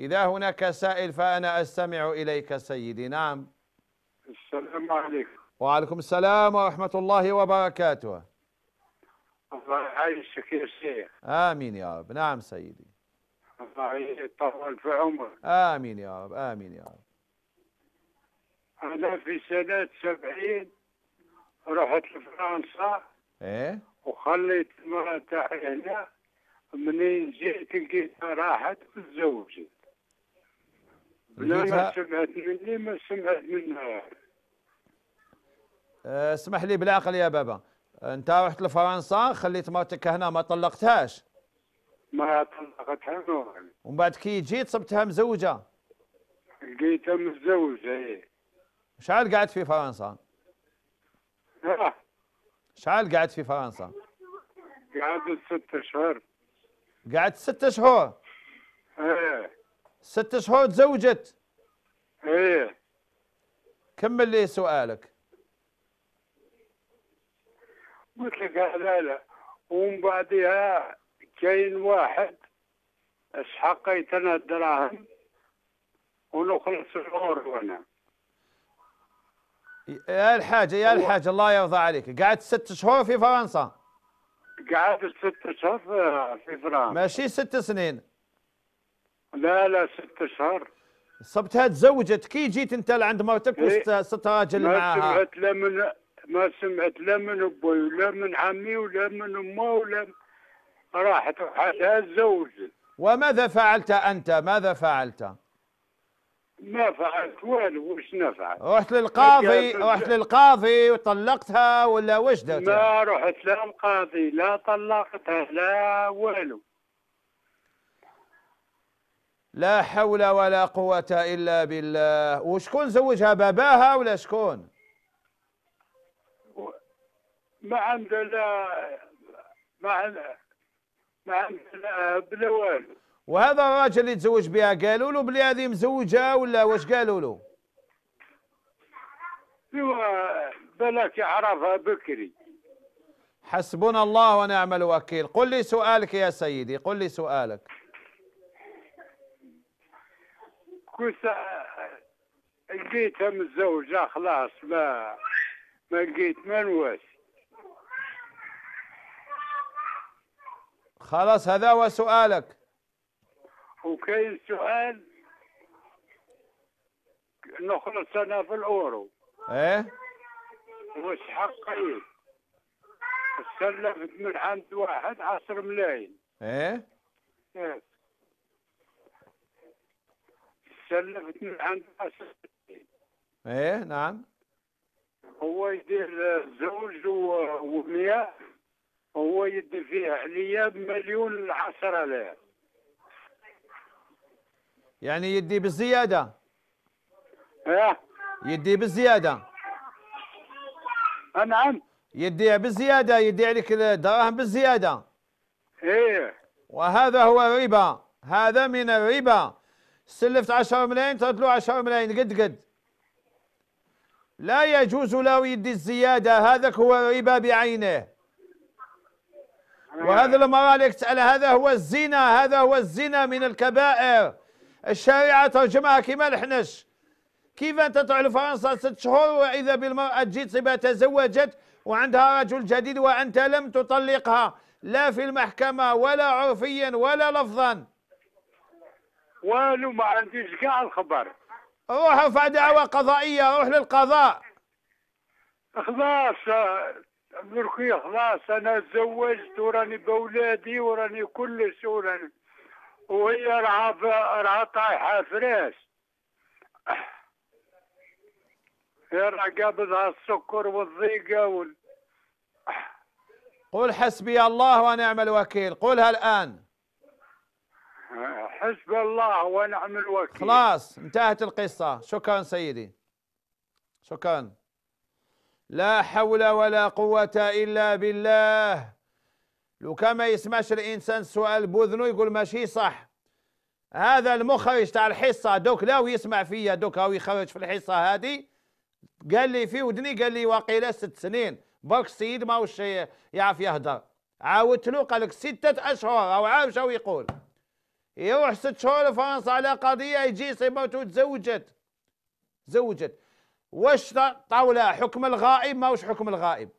إذا هناك سائل فأنا أستمع إليك سيدي نعم السلام عليكم وعليكم السلام ورحمة الله وبركاته الله يعيشك يا شيخ آمين يا رب نعم سيدي الله يطول في عمرك آمين يا رب آمين يا رب أنا في سنة سبعين رحت لفرنسا إيه وخليت تاعي هنا منين جيت لقيتها راحت وتزوجت لا ما سمعت مني ما سمعت منها آه، اسمح لي بالعقل يا بابا انت رحت لفرنسا خليت مرتك هنا ما طلقتهاش ما طلقتها نورا ومن بعد كي جيت صبتها مزوجه لقيتها متزوجه ايه شحال قعدت في فرنسا؟ آه. شحال قعدت في فرنسا؟ قعدت ست شهور قعدت ست شهور؟ ايه ست شهور تزوجت ايه كمل لي سؤالك قلت لك لا ومن بعدها كاين واحد اسحقيت انا الدراهم ونخلص شهور وانا يا الحاجه يا الحاجه الله يرضى عليك قعدت ست شهور في فرنسا قعدت ست شهور في فرنسا ماشي ست سنين لا لا ست اشهر صبتها تزوجت كي جيت انت لعند مرتك إيه، وست راجل معاها ما سمعت لا من ما سمعت لا من ابوي ولا من عمي ولا من امه ولا راحت وحالها تزوجت وماذا فعلت انت ماذا فعلت؟ ما فعلت والو واش نفعل رحت للقاضي رحت للقاضي وطلقتها ولا واش درت؟ ما رحت لا القاضي لا طلقتها لا والو لا حول ولا قوة إلا بالله وشكون زوجها باباها ولا شكون ما عنده لا ما عنده ما عنده لا بلا والو وهذا الراجل اللي تزوج بها قالوا له بلي هذه مزوجة ولا واش قالوا له ايوا بلاك يعرفها بكري حسبنا الله ونعم الوكيل قل لي سؤالك يا سيدي قل لي سؤالك كنت لقيتها متزوجة خلاص ما ما لقيت ما نواسي خلاص هذا هو سؤالك وكاين سؤال نخلص انا في الاورو ايه واش حقي سلفت من عند واحد 10 ملايين ايه ايه سلفتني عند ايه نعم هو يدير زوج ومياه هو يدير فيها عليا بمليون عشرة آلاف يعني يدي بالزيادة ايه يدي بالزيادة آه، نعم يديها بالزيادة يدي عليك الدراهم بالزيادة ايه وهذا هو الربا هذا من الربا سلفت 10 ملايين تطلع 10 ملايين قد قد لا يجوز له يدي الزيادة هذاك هو الربا بعينه وهذا المرأة اللي تسأل هذا هو الزنا هذا هو الزنا من الكبائر الشريعة ترجمها كما الحنش كيف أنت تروح لفرنسا ست شهور وإذا بالمرأة جيت صبا تزوجت وعندها رجل جديد وأنت لم تطلقها لا في المحكمة ولا عرفيا ولا لفظا والو ما عنديش كاع الخبر روح ارفع دعوة قضائية روح للقضاء خلاص دركي خلاص انا تزوجت وراني باولادي وراني كل وراني وهي راها راها طايحة فراس راها قابضها السكر والضيقة وال... قل حسبي الله ونعم الوكيل قلها الآن حسب الله ونعم الوكيل خلاص انتهت القصة شكرا سيدي شكرا لا حول ولا قوة إلا بالله لو كما يسمعش الإنسان سؤال بوذنه يقول ماشي صح هذا المخرج تاع الحصة دوك لا ويسمع فيا دوك هو يخرج في الحصة هذه قال لي في ودني قال لي واقيلا ست سنين برك السيد ماهوش يعرف يهدر عاودت له قال لك ستة أشهر أو عارف شو يقول يروح ست شهور لفرنسا على قضيه يجي صيبته تزوجت تزوجت واش طاولة حكم الغائب ما واش حكم الغائب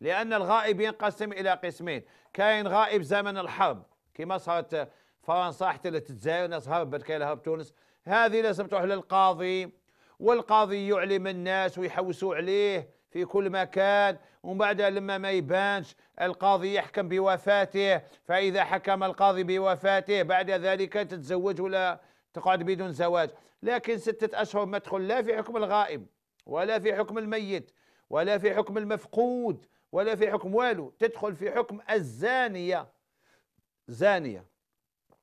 لان الغائب ينقسم الى قسمين كاين غائب زمن الحرب كما صارت فرنسا احتلت الجزائر ناس هربت كاين هرب تونس هذه لازم تروح للقاضي والقاضي يعلم الناس ويحوسوا عليه في كل مكان ومن بعد لما ما يبانش القاضي يحكم بوفاته فإذا حكم القاضي بوفاته بعد ذلك تتزوج ولا تقعد بدون زواج لكن ستة أشهر ما تدخل لا في حكم الغائب ولا في حكم الميت ولا في حكم المفقود ولا في حكم والو تدخل في حكم الزانية زانية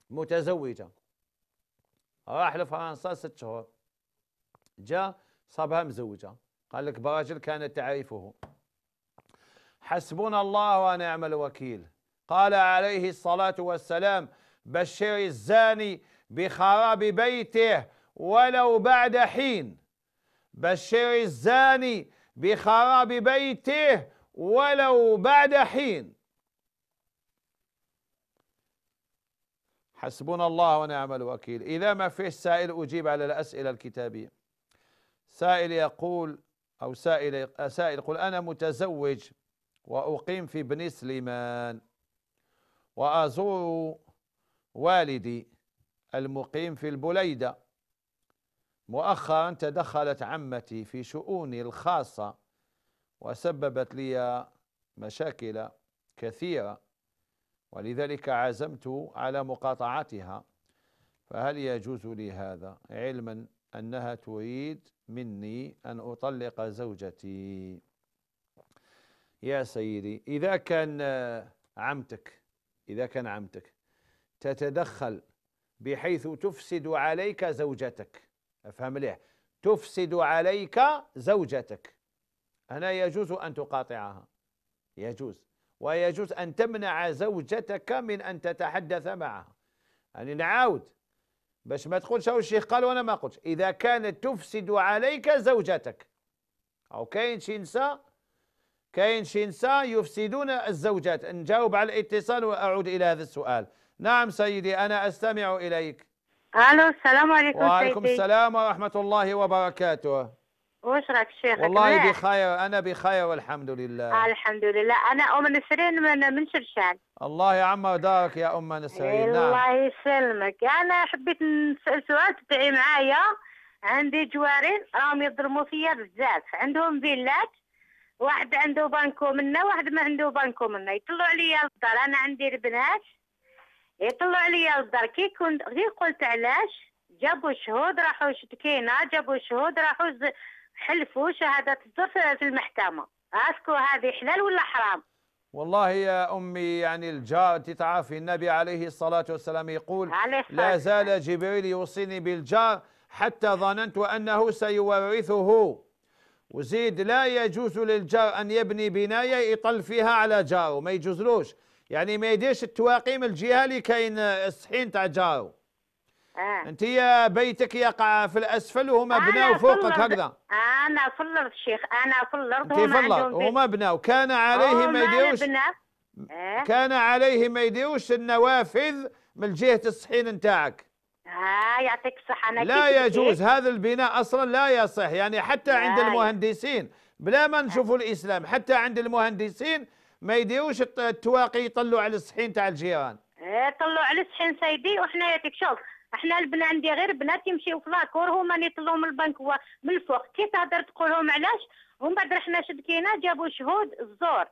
متزوجة راح لفرنسا ست شهور جا صابها مزوجة قال لك براجل كان تعرفه حسبنا الله ونعم الوكيل قال عليه الصلاة والسلام بشر الزاني بخراب بيته ولو بعد حين بشر الزاني بخراب بيته ولو بعد حين حسبنا الله ونعم الوكيل إذا ما فيش سائل أجيب على الأسئلة الكتابية سائل يقول أو سائل سائل يقول أنا متزوج وأقيم في بني سليمان وأزور والدي المقيم في البليدة مؤخرا تدخلت عمتي في شؤوني الخاصة وسببت لي مشاكل كثيرة ولذلك عزمت على مقاطعتها فهل يجوز لي هذا علما أنها تريد مني أن أطلق زوجتي يا سيدي إذا كان عمتك إذا كان عمتك تتدخل بحيث تفسد عليك زوجتك أفهم ليه تفسد عليك زوجتك هنا يجوز أن تقاطعها يجوز ويجوز أن تمنع زوجتك من أن تتحدث معها يعني نعاود باش ما تقولش او الشيخ قال وانا ما قلتش اذا كانت تفسد عليك زوجتك او كاين شي نساء كاين شي نساء يفسدون الزوجات نجاوب على الاتصال واعود الى هذا السؤال نعم سيدي انا استمع اليك الو السلام عليكم وعليكم سيدي. السلام ورحمه الله وبركاته واش راك شيخ والله بخير انا بخير والحمد لله الحمد لله انا ام نسرين من من شرشان الله يعمر دارك يا ام نسرين نعم الله يسلمك انا حبيت نسال سؤال تدعي معايا عندي جوارين راهم يضرموا فيا بزاف عندهم فيلات واحد عنده بانكو منا واحد ما عنده بانكو منا يطلعوا عليا للدار انا عندي البنات يطلعوا عليا للدار كي كنت غير قلت علاش جابوا شهود راحوا شتكينا جابوا شهود راحوا حلفوا شهادة الزور في المحكمة أسكو هذه حلال ولا حرام والله يا أمي يعني الجار تتعافي النبي عليه الصلاة والسلام يقول لا زال جبريل يوصيني بالجار حتى ظننت أنه سيورثه وزيد لا يجوز للجار أن يبني بناية يطل فيها على جاره ما يجوزلوش يعني ما يديرش التواقيم الجهه اللي كاين الصحين تاع جاره آه. انت بيتك يقع في الاسفل وهما بناو فوقك هكذا انا في الارض شيخ انا في الارض انت في الارض وهما بناو كان عليه ما يديروش آه. إيه. كان عليه ما يديروش النوافذ من جهه الصحين نتاعك ها آه، يعطيك الصحه انا لا يجوز هذا البناء اصلا لا يصح يعني حتى آه. عند المهندسين بلا ما نشوفوا آه. الاسلام حتى عند المهندسين ما يديروش التواقي يطلوا على الصحين تاع الجيران إيه، طلوا على الصحين سيدي وحنا يعطيك شوف احنا البنات عندي غير بنات يمشيو في لاكور هما اللي من البنك هو من الفوق كي تهدر تقول لهم علاش هما بعد رحنا شدكينا جابوا شهود الزور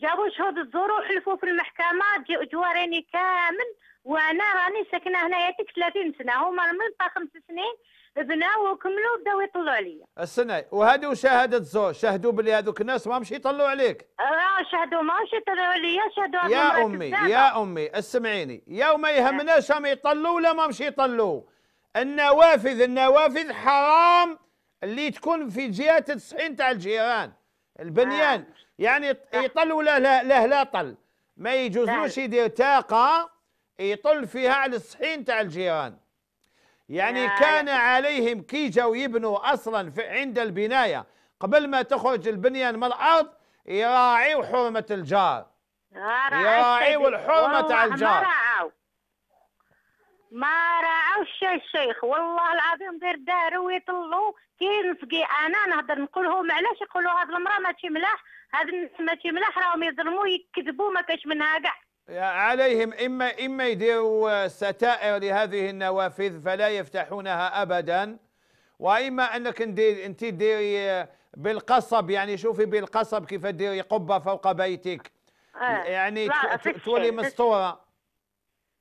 جابوا شهود الزور وحلفوا في المحكمه جواريني كامل وانا راني ساكنه هنايا 30 سنه هما من تا خمس سنين بناو وكملوا بداو يطلعوا عليا السنة وهذه شهادة زوج شهدوا بلي هذوك الناس ماهمش يطلعوا عليك اه شهدوا ماهمش يطلعوا عليا شهدوا يا امي يا امي اسمعيني يا ما يهمناش نعم. ما يطلوا ولا مشي يطلوا النوافذ النوافذ حرام اللي تكون في جهه التصحين تاع الجيران البنيان نعم. يعني نعم. يطلوا لا لا لا, لا طل ما يجوزوش يدير تاقه يطل فيها على الصحين تاع الجيران يعني كان عليهم كي جاو يبنوا اصلا عند البنايه قبل ما تخرج البنيان من الارض يراعيوا حرمه الجار يراعيوا الحرمه تاع الجار ما راعوش الشيخ والله العظيم غير داروا ويطلوا كي نسقي انا نهضر نقول لهم علاش يقولوا هاد المراه ماشي ملاح هاد الناس ماشي ملاح راهم يظلموا يكذبوا ما كاش منها كاع عليهم إما إما يديروا ستائر لهذه النوافذ فلا يفتحونها أبدا وإما أنك أنت ديري بالقصب يعني شوفي بالقصب كيف ديري قبة فوق بيتك آه. يعني تولي مسطورة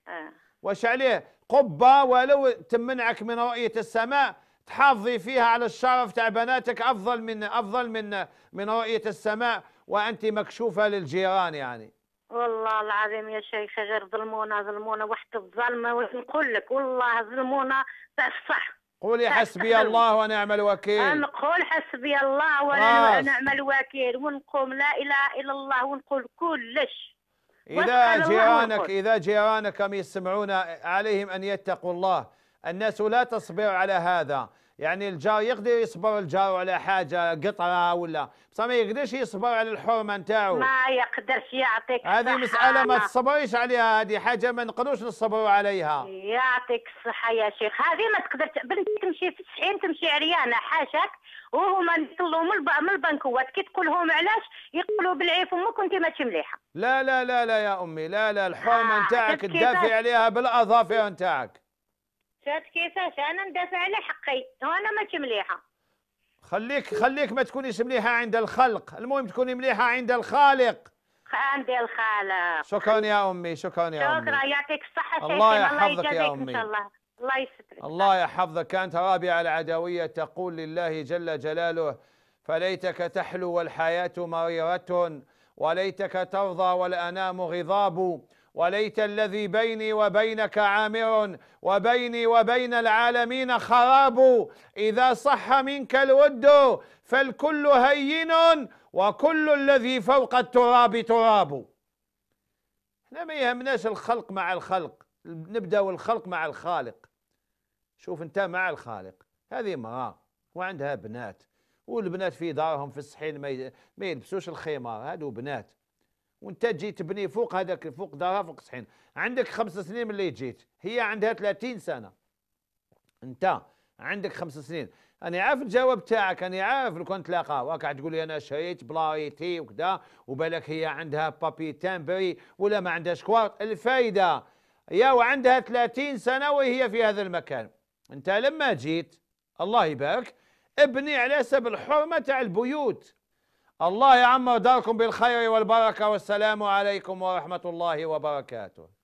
آه. واش عليه قبة ولو تمنعك من رؤية السماء تحافظي فيها على الشرف تاع بناتك أفضل من أفضل من من رؤية السماء وأنت مكشوفة للجيران يعني والله العظيم يا شيخة غير ظلمونا ظلمونا وحدة الظلمة واش نقول لك والله ظلمونا تاع الصح قولي حسبي الله ونعم الوكيل نقول حسبي الله ونعم الوكيل ونقوم لا اله الا الله ونقول كلش اذا جيرانك اذا جيرانك يسمعون عليهم ان يتقوا الله الناس لا تصبر على هذا يعني الجار يقدر يصبر الجار على حاجه قطره ولا بس ما يقدرش يصبر على الحرمه نتاعو ما يقدرش يعطيك هذه مساله ما تصبريش عليها هذه حاجه ما نقدروش نصبروا عليها يعطيك الصحه يا شيخ هذه ما تقدرش بنتي تمشي في الشحين تمشي عريانه حاشاك وهما يطلوا من البنكوات كي تقول لهم علاش يقولوا بالعيف امك وانت ماشي مليحه لا لا لا لا يا امي لا لا الحرمه آه، نتاعك تدافع عليها بالاظافر نتاعك شفت كيفاش انا ندافع على حقي وانا ماشي مليحه خليك خليك ما تكونيش مليحه عند الخلق المهم تكوني مليحه عند الخالق عند الخالق شكرا يا امي شكرا يا امي شكرا يعطيك الصحه الله يحفظك يا امي ان شاء الله الله يسترك الله يحفظك كانت رابعه العدويه تقول لله جل جلاله فليتك تحلو والحياه مريره وليتك ترضى والانام غضاب وليت الذي بيني وبينك عامر وبيني وبين العالمين خراب إذا صح منك الود فالكل هين وكل الذي فوق التراب تراب احنا ما يهمناش الخلق مع الخلق نبدأ الخلق مع الخالق شوف انت مع الخالق هذه امرأة وعندها بنات والبنات في دارهم في الصحين ما يلبسوش الخمار هادو بنات وانت تجي تبني فوق هذاك فوق دارها فوق صحين عندك خمس سنين من اللي جيت هي عندها 30 سنه انت عندك خمس سنين انا عارف الجواب تاعك انا عارف لو كنت تلاقاه واقع تقول لي انا شريت بلايتي وكذا وبالك هي عندها بابي تامبري ولا ما عندهاش كوارت الفايده يا وعندها 30 سنه وهي في هذا المكان انت لما جيت الله يبارك ابني على سبب الحرمه تاع البيوت الله يعم داركم بالخير والبركة والسلام عليكم ورحمة الله وبركاته